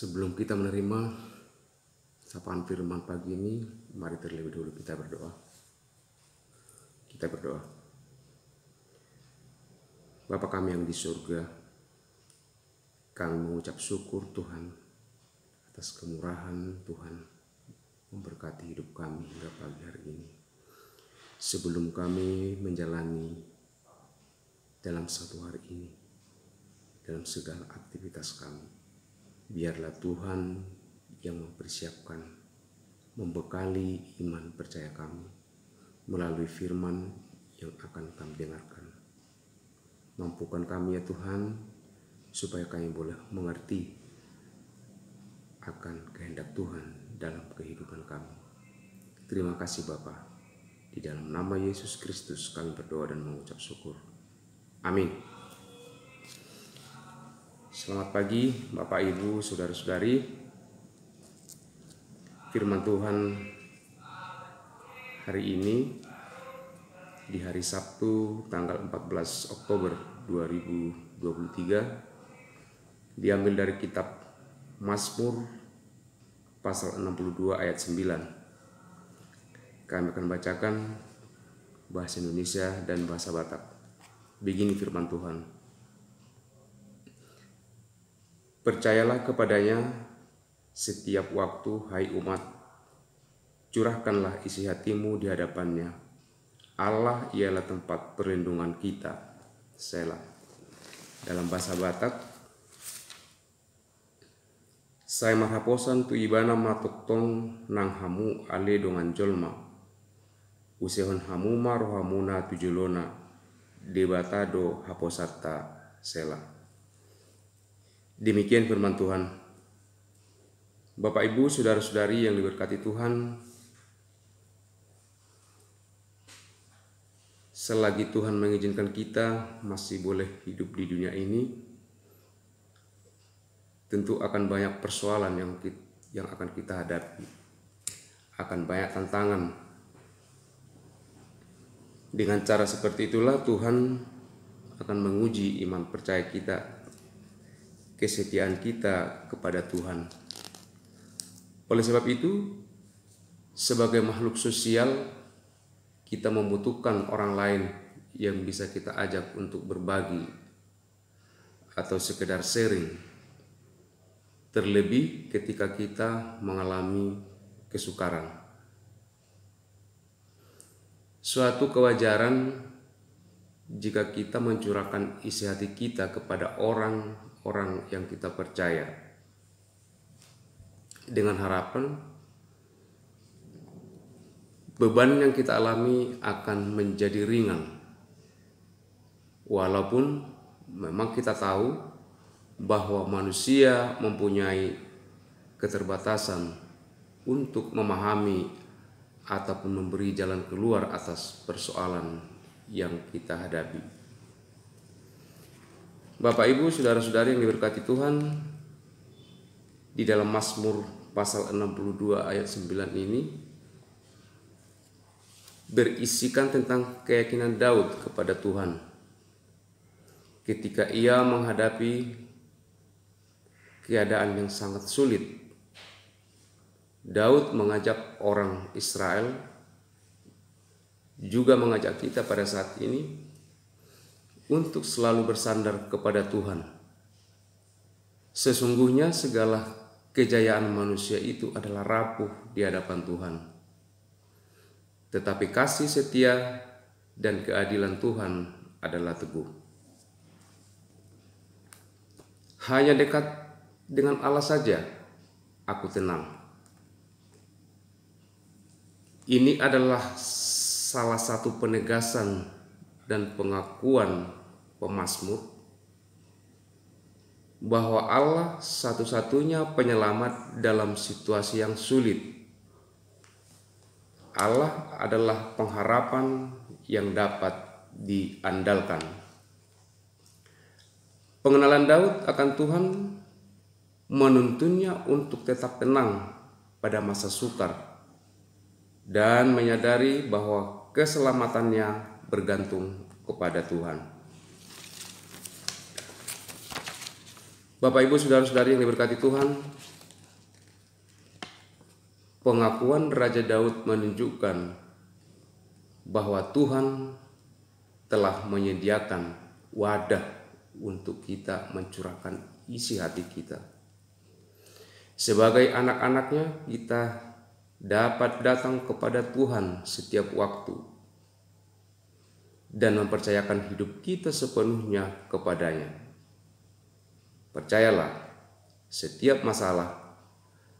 Sebelum kita menerima sapaan firman pagi ini, mari terlebih dahulu kita berdoa. Kita berdoa. Bapa kami yang di surga, kami mengucap syukur Tuhan atas kemurahan Tuhan memberkati hidup kami hingga pagi hari ini. Sebelum kami menjalani dalam satu hari ini, dalam segala aktivitas kami, biarlah Tuhan yang mempersiapkan, membekali iman percaya kami melalui firman yang akan kami dengarkan. Mampukan kami ya Tuhan, supaya kami boleh mengerti akan kehendak Tuhan dalam kehidupan kami. Terima kasih Bapa. Di dalam nama Yesus Kristus kami berdoa dan mengucap syukur. Amin. Selamat pagi, Bapak, Ibu, saudara-saudari. Firman Tuhan hari ini di hari Sabtu tanggal 14 Oktober 2023 diambil dari kitab Mazmur pasal 62 ayat 9. Kami akan bacakan bahasa Indonesia dan bahasa Batak. Begini firman Tuhan. Percayalah kepadanya setiap waktu, hai umat. Curahkanlah isi hatimu di hadapannya. Allah ialah tempat perlindungan kita. Selah. Dalam bahasa Batak, Saya marhaposan tu ibana tong nang hamu ale dongan jolma. Usehon hamu marohamuna tujulona debata do haposata selah. Demikian firman Tuhan. Bapak Ibu, saudara-saudari yang diberkati Tuhan, selagi Tuhan mengizinkan kita masih boleh hidup di dunia ini, tentu akan banyak persoalan yang kita, yang akan kita hadapi. Akan banyak tantangan. Dengan cara seperti itulah Tuhan akan menguji iman percaya kita kesetiaan kita kepada Tuhan. Oleh sebab itu, sebagai makhluk sosial, kita membutuhkan orang lain yang bisa kita ajak untuk berbagi atau sekedar sharing. Terlebih ketika kita mengalami kesukaran. Suatu kewajaran jika kita mencurahkan isi hati kita kepada orang orang yang kita percaya dengan harapan beban yang kita alami akan menjadi ringan walaupun memang kita tahu bahwa manusia mempunyai keterbatasan untuk memahami ataupun memberi jalan keluar atas persoalan yang kita hadapi. Bapak Ibu, saudara-saudari yang diberkati Tuhan, di dalam Mazmur pasal 62 ayat 9 ini berisikan tentang keyakinan Daud kepada Tuhan ketika ia menghadapi keadaan yang sangat sulit. Daud mengajak orang Israel juga mengajak kita pada saat ini untuk selalu bersandar kepada Tuhan. Sesungguhnya segala kejayaan manusia itu adalah rapuh di hadapan Tuhan. Tetapi kasih setia dan keadilan Tuhan adalah teguh. Hanya dekat dengan Allah saja aku tenang. Ini adalah salah satu penegasan dan pengakuan Pemasmur bahwa Allah satu-satunya penyelamat dalam situasi yang sulit. Allah adalah pengharapan yang dapat diandalkan. Pengenalan Daud akan Tuhan menuntunnya untuk tetap tenang pada masa sukar dan menyadari bahwa keselamatannya bergantung kepada Tuhan. Bapak Ibu saudara-saudari yang diberkati Tuhan, pengakuan Raja Daud menunjukkan bahwa Tuhan telah menyediakan wadah untuk kita mencurahkan isi hati kita. Sebagai anak-anaknya, kita dapat datang kepada Tuhan setiap waktu dan mempercayakan hidup kita sepenuhnya kepadanya. Percayalah, setiap masalah,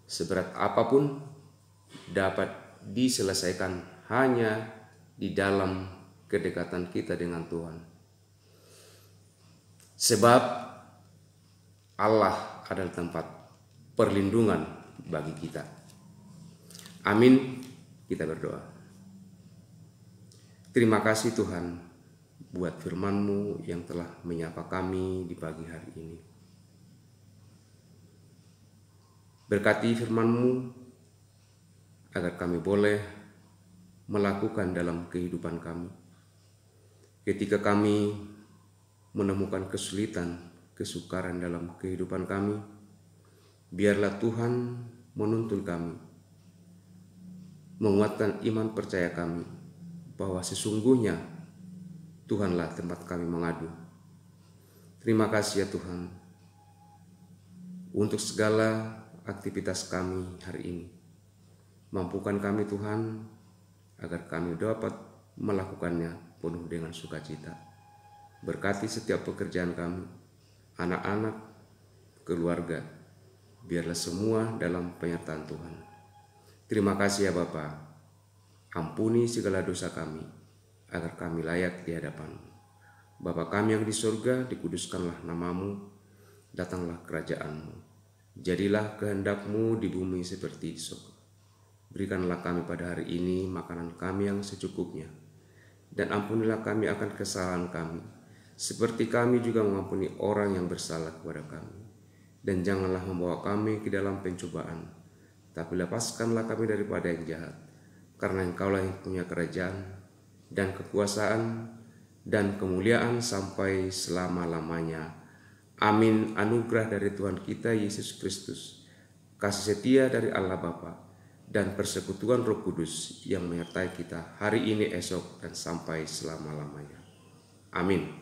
seberat apapun, dapat diselesaikan hanya di dalam kedekatan kita dengan Tuhan. Sebab Allah adalah tempat perlindungan bagi kita. Amin. Kita berdoa. Terima kasih Tuhan buat firman-Mu yang telah menyapa kami di pagi hari ini. Berkati firmanMu agar kami boleh melakukan dalam kehidupan kami. Ketika kami menemukan kesulitan, kesukaran dalam kehidupan kami, biarlah Tuhan menuntun kami, menguatkan iman percaya kami bahwa sesungguhnya Tuhanlah tempat kami mengadu. Terima kasih ya Tuhan untuk segala aktivitas kami hari ini. Mampukan kami Tuhan agar kami dapat melakukannya penuh dengan sukacita. Berkati setiap pekerjaan kami, anak-anak, keluarga, biarlah semua dalam penyertaan Tuhan. Terima kasih ya Bapa. Ampuni segala dosa kami, agar kami layak di hadapan Bapa kami yang di surga, dikuduskanlah namamu, datanglah kerajaanmu Jadilah kehendakmu di bumi seperti di surga. Berikanlah kami pada hari ini makanan kami yang secukupnya. Dan ampunilah kami akan kesalahan kami, seperti kami juga mengampuni orang yang bersalah kepada kami. Dan janganlah membawa kami ke dalam pencobaan, tapi lepaskanlah kami daripada yang jahat. Karena engkaulah yang punya kerajaan, dan kekuasaan, dan kemuliaan sampai selama-lamanya. Amin anugerah dari Tuhan kita Yesus Kristus, kasih setia dari Allah Bapa dan persekutuan Roh Kudus yang menyertai kita hari ini esok dan sampai selama-lamanya. Amin.